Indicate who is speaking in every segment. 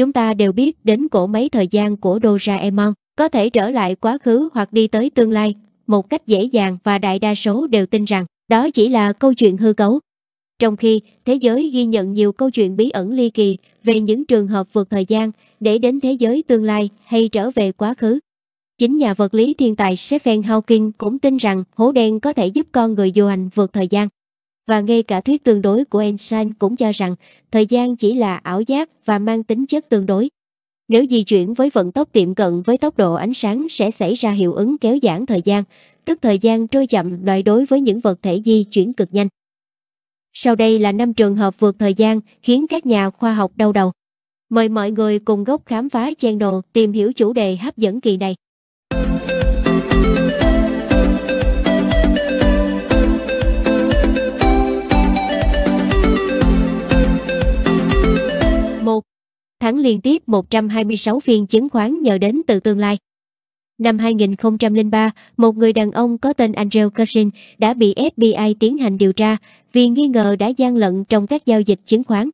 Speaker 1: chúng ta đều biết đến cổ mấy thời gian của Doraemon, có thể trở lại quá khứ hoặc đi tới tương lai, một cách dễ dàng và đại đa số đều tin rằng đó chỉ là câu chuyện hư cấu. Trong khi, thế giới ghi nhận nhiều câu chuyện bí ẩn ly kỳ về những trường hợp vượt thời gian để đến thế giới tương lai hay trở về quá khứ. Chính nhà vật lý thiên tài Stephen Hawking cũng tin rằng hố đen có thể giúp con người du hành vượt thời gian và ngay cả thuyết tương đối của Einstein cũng cho rằng thời gian chỉ là ảo giác và mang tính chất tương đối. Nếu di chuyển với vận tốc tiệm cận với tốc độ ánh sáng sẽ xảy ra hiệu ứng kéo giãn thời gian, tức thời gian trôi chậm loại đối với những vật thể di chuyển cực nhanh. Sau đây là năm trường hợp vượt thời gian khiến các nhà khoa học đau đầu. Mời mọi người cùng gốc khám phá channel tìm hiểu chủ đề hấp dẫn kỳ này. tháng liên tiếp 126 phiên chứng khoán nhờ đến từ tương lai. Năm 2003, một người đàn ông có tên Angel Cushing đã bị FBI tiến hành điều tra vì nghi ngờ đã gian lận trong các giao dịch chứng khoán.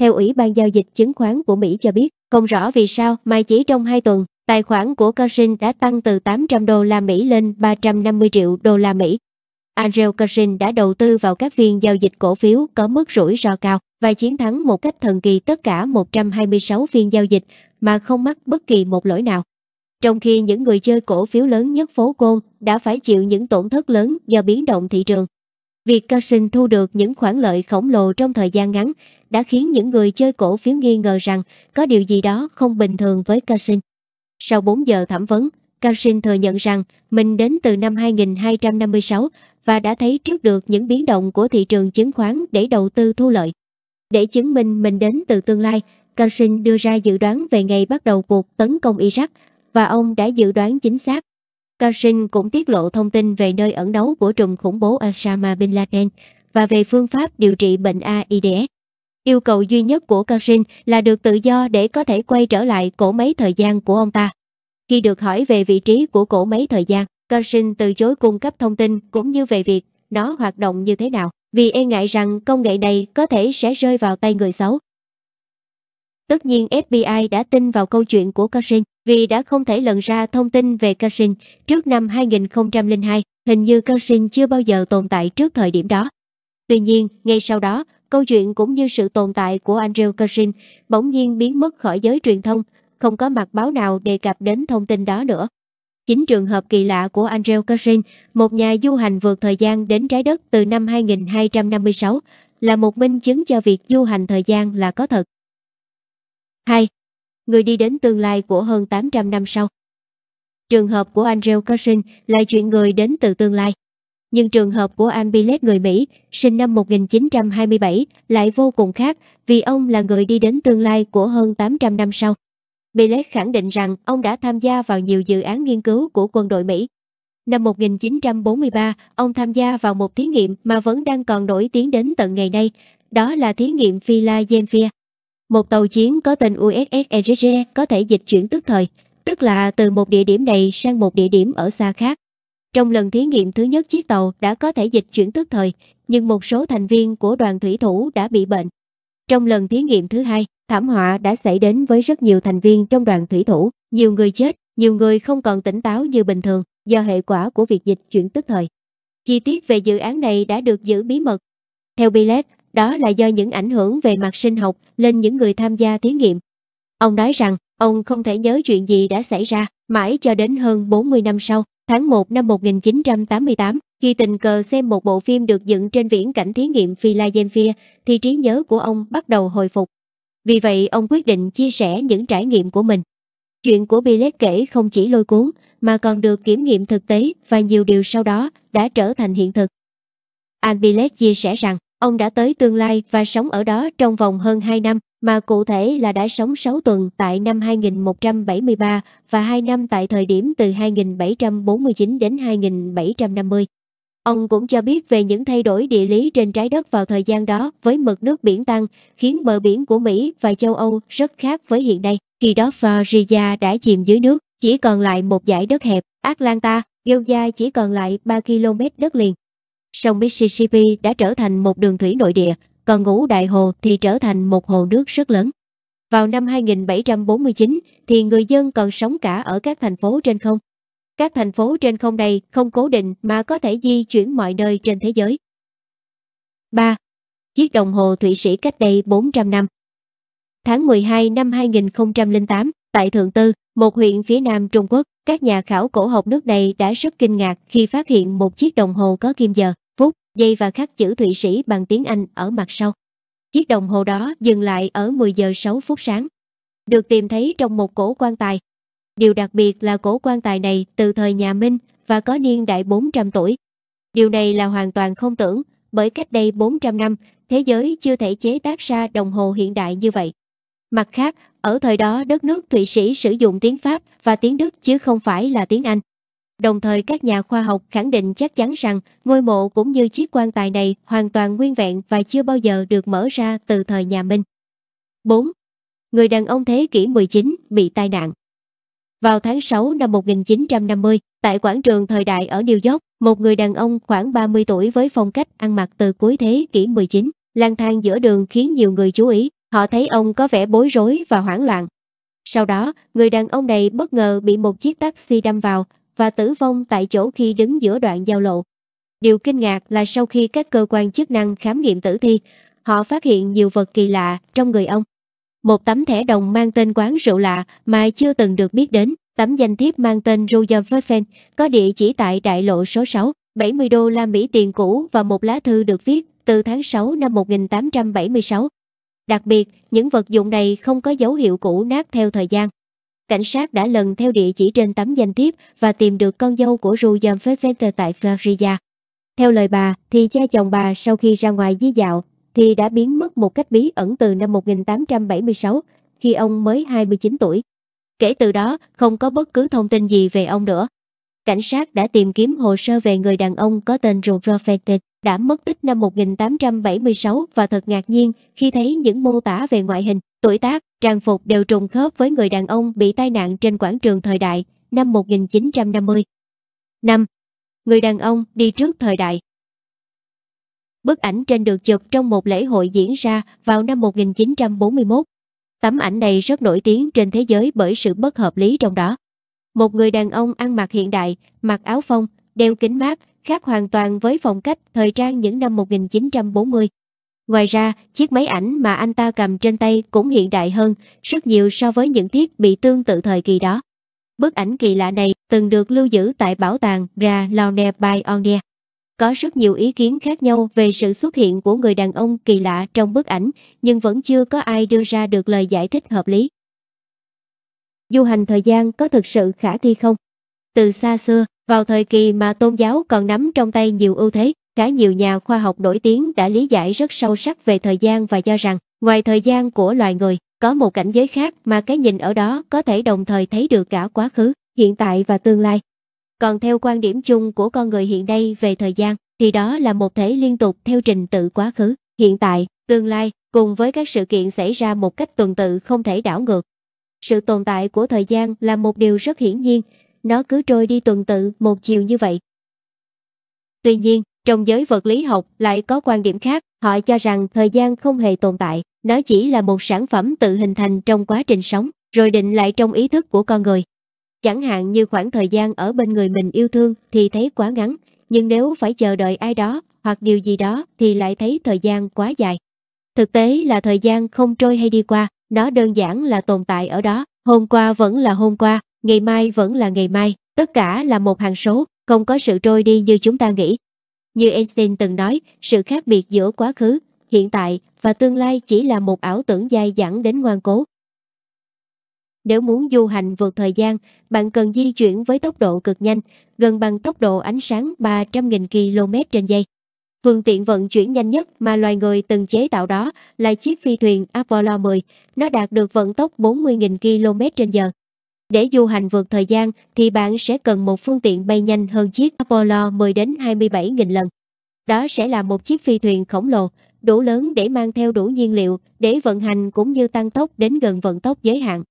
Speaker 1: Theo Ủy ban Giao dịch Chứng khoán của Mỹ cho biết, không rõ vì sao mà chỉ trong 2 tuần, tài khoản của Cushing đã tăng từ 800 đô la Mỹ lên 350 triệu đô la Mỹ. Angel Kershin đã đầu tư vào các phiên giao dịch cổ phiếu có mức rủi ro cao và chiến thắng một cách thần kỳ tất cả 126 phiên giao dịch mà không mắc bất kỳ một lỗi nào. Trong khi những người chơi cổ phiếu lớn nhất phố Côn đã phải chịu những tổn thất lớn do biến động thị trường. Việc Kershin thu được những khoản lợi khổng lồ trong thời gian ngắn đã khiến những người chơi cổ phiếu nghi ngờ rằng có điều gì đó không bình thường với Kershin. Sau 4 giờ thẩm vấn, Karshin thừa nhận rằng mình đến từ năm 2256 và đã thấy trước được những biến động của thị trường chứng khoán để đầu tư thu lợi. Để chứng minh mình đến từ tương lai, Karshin đưa ra dự đoán về ngày bắt đầu cuộc tấn công Iraq và ông đã dự đoán chính xác. Karshin cũng tiết lộ thông tin về nơi ẩn náu của trùm khủng bố Osama Bin Laden và về phương pháp điều trị bệnh AIDS. Yêu cầu duy nhất của Karshin là được tự do để có thể quay trở lại cổ máy thời gian của ông ta. Khi được hỏi về vị trí của cổ máy thời gian, Carson từ chối cung cấp thông tin cũng như về việc nó hoạt động như thế nào, vì e ngại rằng công nghệ này có thể sẽ rơi vào tay người xấu. Tất nhiên FBI đã tin vào câu chuyện của Carson vì đã không thể lần ra thông tin về Carson trước năm 2002, hình như Carson chưa bao giờ tồn tại trước thời điểm đó. Tuy nhiên, ngay sau đó, câu chuyện cũng như sự tồn tại của Andrew Carson bỗng nhiên biến mất khỏi giới truyền thông không có mặt báo nào đề cập đến thông tin đó nữa. Chính trường hợp kỳ lạ của Andrew Kerin, một nhà du hành vượt thời gian đến trái đất từ năm 2256, là một minh chứng cho việc du hành thời gian là có thật. 2. Người đi đến tương lai của hơn 800 năm sau Trường hợp của Andrew Kerin là chuyện người đến từ tương lai. Nhưng trường hợp của An Billet người Mỹ, sinh năm 1927, lại vô cùng khác vì ông là người đi đến tương lai của hơn 800 năm sau. Bellet khẳng định rằng ông đã tham gia vào nhiều dự án nghiên cứu của quân đội Mỹ. Năm 1943, ông tham gia vào một thí nghiệm mà vẫn đang còn nổi tiếng đến tận ngày nay, đó là thí nghiệm Philadelphia. Một tàu chiến có tên USS Egeria có thể dịch chuyển tức thời, tức là từ một địa điểm này sang một địa điểm ở xa khác. Trong lần thí nghiệm thứ nhất chiếc tàu đã có thể dịch chuyển tức thời, nhưng một số thành viên của đoàn thủy thủ đã bị bệnh. Trong lần thí nghiệm thứ hai, Thảm họa đã xảy đến với rất nhiều thành viên trong đoàn thủy thủ, nhiều người chết, nhiều người không còn tỉnh táo như bình thường do hệ quả của việc dịch chuyển tức thời. Chi tiết về dự án này đã được giữ bí mật. Theo Billet, đó là do những ảnh hưởng về mặt sinh học lên những người tham gia thí nghiệm. Ông nói rằng, ông không thể nhớ chuyện gì đã xảy ra, mãi cho đến hơn 40 năm sau, tháng 1 năm 1988, khi tình cờ xem một bộ phim được dựng trên viễn cảnh thí nghiệm Philadelphia, thì trí nhớ của ông bắt đầu hồi phục. Vì vậy ông quyết định chia sẻ những trải nghiệm của mình. Chuyện của Billet kể không chỉ lôi cuốn mà còn được kiểm nghiệm thực tế và nhiều điều sau đó đã trở thành hiện thực. Anh Billet chia sẻ rằng ông đã tới tương lai và sống ở đó trong vòng hơn 2 năm mà cụ thể là đã sống 6 tuần tại năm 2173 và 2 năm tại thời điểm từ 2749 đến 2750. Ông cũng cho biết về những thay đổi địa lý trên trái đất vào thời gian đó với mực nước biển tăng, khiến bờ biển của Mỹ và châu Âu rất khác với hiện nay. Khi đó Florida đã chìm dưới nước, chỉ còn lại một dải đất hẹp, Atlanta, Georgia chỉ còn lại 3 km đất liền. Sông Mississippi đã trở thành một đường thủy nội địa, còn ngũ đại hồ thì trở thành một hồ nước rất lớn. Vào năm 2749 thì người dân còn sống cả ở các thành phố trên không, các thành phố trên không này không cố định mà có thể di chuyển mọi nơi trên thế giới. 3. Chiếc đồng hồ Thụy Sĩ cách đây 400 năm Tháng 12 năm 2008, tại Thượng Tư, một huyện phía nam Trung Quốc, các nhà khảo cổ học nước này đã rất kinh ngạc khi phát hiện một chiếc đồng hồ có kim giờ, phút, giây và khắc chữ Thụy Sĩ bằng tiếng Anh ở mặt sau. Chiếc đồng hồ đó dừng lại ở 10 giờ 6 phút sáng. Được tìm thấy trong một cổ quan tài, Điều đặc biệt là cổ quan tài này từ thời nhà Minh và có niên đại 400 tuổi. Điều này là hoàn toàn không tưởng, bởi cách đây 400 năm, thế giới chưa thể chế tác ra đồng hồ hiện đại như vậy. Mặt khác, ở thời đó đất nước Thụy Sĩ sử dụng tiếng Pháp và tiếng Đức chứ không phải là tiếng Anh. Đồng thời các nhà khoa học khẳng định chắc chắn rằng ngôi mộ cũng như chiếc quan tài này hoàn toàn nguyên vẹn và chưa bao giờ được mở ra từ thời nhà Minh. 4. Người đàn ông thế kỷ 19 bị tai nạn vào tháng 6 năm 1950, tại quảng trường thời đại ở New York, một người đàn ông khoảng 30 tuổi với phong cách ăn mặc từ cuối thế kỷ 19, lang thang giữa đường khiến nhiều người chú ý, họ thấy ông có vẻ bối rối và hoảng loạn. Sau đó, người đàn ông này bất ngờ bị một chiếc taxi đâm vào và tử vong tại chỗ khi đứng giữa đoạn giao lộ. Điều kinh ngạc là sau khi các cơ quan chức năng khám nghiệm tử thi, họ phát hiện nhiều vật kỳ lạ trong người ông, một tấm thẻ đồng mang tên quán rượu lạ mà chưa từng được biết đến, tấm danh thiếp mang tên Roger Verfen, có địa chỉ tại đại lộ số 6, 70 đô la Mỹ tiền cũ và một lá thư được viết từ tháng 6 năm 1876. Đặc biệt, những vật dụng này không có dấu hiệu cũ nát theo thời gian. Cảnh sát đã lần theo địa chỉ trên tấm danh thiếp và tìm được con dâu của Roger Verfen tại Florida. Theo lời bà, thì cha chồng bà sau khi ra ngoài dí dạo thì đã biến mất một cách bí ẩn từ năm 1876, khi ông mới 29 tuổi. Kể từ đó, không có bất cứ thông tin gì về ông nữa. Cảnh sát đã tìm kiếm hồ sơ về người đàn ông có tên Roger Fenton đã mất tích năm 1876 và thật ngạc nhiên khi thấy những mô tả về ngoại hình, tuổi tác, trang phục đều trùng khớp với người đàn ông bị tai nạn trên quảng trường thời đại năm 1950. 5. Người đàn ông đi trước thời đại Bức ảnh trên được chụp trong một lễ hội diễn ra vào năm 1941. Tấm ảnh này rất nổi tiếng trên thế giới bởi sự bất hợp lý trong đó. Một người đàn ông ăn mặc hiện đại, mặc áo phông, đeo kính mát, khác hoàn toàn với phong cách thời trang những năm 1940. Ngoài ra, chiếc máy ảnh mà anh ta cầm trên tay cũng hiện đại hơn rất nhiều so với những thiết bị tương tự thời kỳ đó. Bức ảnh kỳ lạ này từng được lưu giữ tại bảo tàng Ra Laune Onia. Có rất nhiều ý kiến khác nhau về sự xuất hiện của người đàn ông kỳ lạ trong bức ảnh, nhưng vẫn chưa có ai đưa ra được lời giải thích hợp lý. Du hành thời gian có thực sự khả thi không? Từ xa xưa, vào thời kỳ mà tôn giáo còn nắm trong tay nhiều ưu thế, khá nhiều nhà khoa học nổi tiếng đã lý giải rất sâu sắc về thời gian và cho rằng, ngoài thời gian của loài người, có một cảnh giới khác mà cái nhìn ở đó có thể đồng thời thấy được cả quá khứ, hiện tại và tương lai, còn theo quan điểm chung của con người hiện nay về thời gian, thì đó là một thể liên tục theo trình tự quá khứ, hiện tại, tương lai, cùng với các sự kiện xảy ra một cách tuần tự không thể đảo ngược. Sự tồn tại của thời gian là một điều rất hiển nhiên, nó cứ trôi đi tuần tự một chiều như vậy. Tuy nhiên, trong giới vật lý học lại có quan điểm khác, họ cho rằng thời gian không hề tồn tại, nó chỉ là một sản phẩm tự hình thành trong quá trình sống, rồi định lại trong ý thức của con người. Chẳng hạn như khoảng thời gian ở bên người mình yêu thương thì thấy quá ngắn, nhưng nếu phải chờ đợi ai đó hoặc điều gì đó thì lại thấy thời gian quá dài. Thực tế là thời gian không trôi hay đi qua, nó đơn giản là tồn tại ở đó, hôm qua vẫn là hôm qua, ngày mai vẫn là ngày mai, tất cả là một hàng số, không có sự trôi đi như chúng ta nghĩ. Như Einstein từng nói, sự khác biệt giữa quá khứ, hiện tại và tương lai chỉ là một ảo tưởng dai dẳng đến ngoan cố, nếu muốn du hành vượt thời gian, bạn cần di chuyển với tốc độ cực nhanh, gần bằng tốc độ ánh sáng 300.000 km trên giây. Phương tiện vận chuyển nhanh nhất mà loài người từng chế tạo đó là chiếc phi thuyền Apollo 10. Nó đạt được vận tốc 40.000 km trên giờ. Để du hành vượt thời gian thì bạn sẽ cần một phương tiện bay nhanh hơn chiếc Apollo 10 đến 27.000 lần. Đó sẽ là một chiếc phi thuyền khổng lồ, đủ lớn để mang theo đủ nhiên liệu để vận hành cũng như tăng tốc đến gần vận tốc giới hạn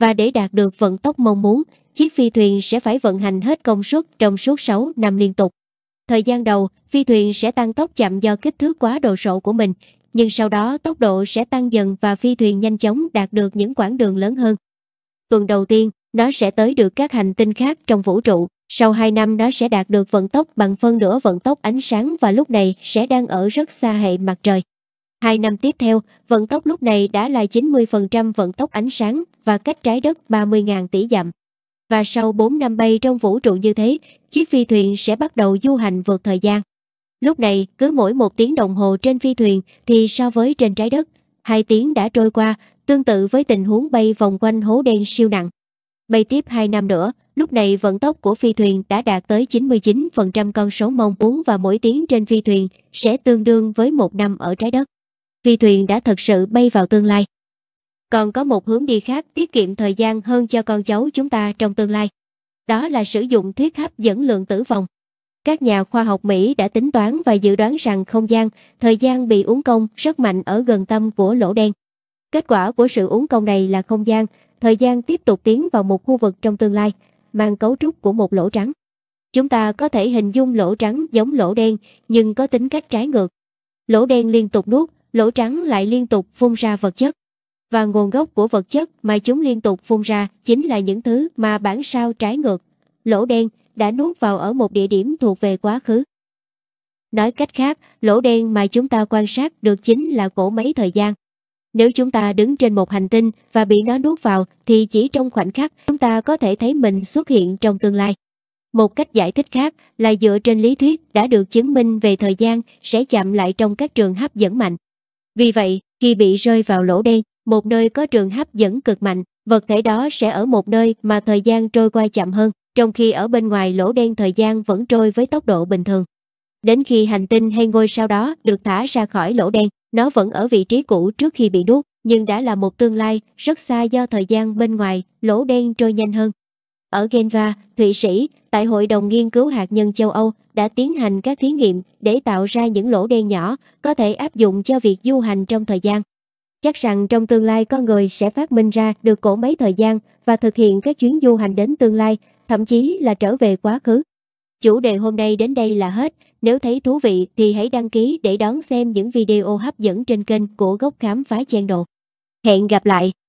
Speaker 1: và để đạt được vận tốc mong muốn, chiếc phi thuyền sẽ phải vận hành hết công suất trong suốt 6 năm liên tục. Thời gian đầu, phi thuyền sẽ tăng tốc chậm do kích thước quá đồ sộ của mình, nhưng sau đó tốc độ sẽ tăng dần và phi thuyền nhanh chóng đạt được những quãng đường lớn hơn. Tuần đầu tiên, nó sẽ tới được các hành tinh khác trong vũ trụ, sau 2 năm nó sẽ đạt được vận tốc bằng phân nửa vận tốc ánh sáng và lúc này sẽ đang ở rất xa hệ mặt trời. Hai năm tiếp theo, vận tốc lúc này đã là 90% vận tốc ánh sáng và cách trái đất 30.000 tỷ dặm. Và sau 4 năm bay trong vũ trụ như thế, chiếc phi thuyền sẽ bắt đầu du hành vượt thời gian. Lúc này, cứ mỗi một tiếng đồng hồ trên phi thuyền thì so với trên trái đất, hai tiếng đã trôi qua, tương tự với tình huống bay vòng quanh hố đen siêu nặng. Bay tiếp 2 năm nữa, lúc này vận tốc của phi thuyền đã đạt tới 99% con số mong muốn và mỗi tiếng trên phi thuyền sẽ tương đương với một năm ở trái đất. Phi thuyền đã thật sự bay vào tương lai còn có một hướng đi khác tiết kiệm thời gian hơn cho con cháu chúng ta trong tương lai. Đó là sử dụng thuyết hấp dẫn lượng tử vong. Các nhà khoa học Mỹ đã tính toán và dự đoán rằng không gian, thời gian bị uốn cong rất mạnh ở gần tâm của lỗ đen. Kết quả của sự uốn cong này là không gian, thời gian tiếp tục tiến vào một khu vực trong tương lai, mang cấu trúc của một lỗ trắng. Chúng ta có thể hình dung lỗ trắng giống lỗ đen, nhưng có tính cách trái ngược. Lỗ đen liên tục nuốt, lỗ trắng lại liên tục phun ra vật chất và nguồn gốc của vật chất mà chúng liên tục phun ra chính là những thứ mà bản sao trái ngược, lỗ đen đã nuốt vào ở một địa điểm thuộc về quá khứ. Nói cách khác, lỗ đen mà chúng ta quan sát được chính là cổ máy thời gian. Nếu chúng ta đứng trên một hành tinh và bị nó nuốt vào thì chỉ trong khoảnh khắc chúng ta có thể thấy mình xuất hiện trong tương lai. Một cách giải thích khác là dựa trên lý thuyết đã được chứng minh về thời gian sẽ chạm lại trong các trường hấp dẫn mạnh. Vì vậy, khi bị rơi vào lỗ đen, một nơi có trường hấp dẫn cực mạnh, vật thể đó sẽ ở một nơi mà thời gian trôi qua chậm hơn, trong khi ở bên ngoài lỗ đen thời gian vẫn trôi với tốc độ bình thường. Đến khi hành tinh hay ngôi sao đó được thả ra khỏi lỗ đen, nó vẫn ở vị trí cũ trước khi bị đuốt, nhưng đã là một tương lai rất xa do thời gian bên ngoài lỗ đen trôi nhanh hơn. Ở Geneva, Thụy Sĩ, tại Hội đồng Nghiên cứu Hạt nhân châu Âu đã tiến hành các thí nghiệm để tạo ra những lỗ đen nhỏ có thể áp dụng cho việc du hành trong thời gian. Chắc rằng trong tương lai con người sẽ phát minh ra được cổ mấy thời gian và thực hiện các chuyến du hành đến tương lai, thậm chí là trở về quá khứ. Chủ đề hôm nay đến đây là hết. Nếu thấy thú vị thì hãy đăng ký để đón xem những video hấp dẫn trên kênh của Góc Khám Phá Channel. Hẹn gặp lại!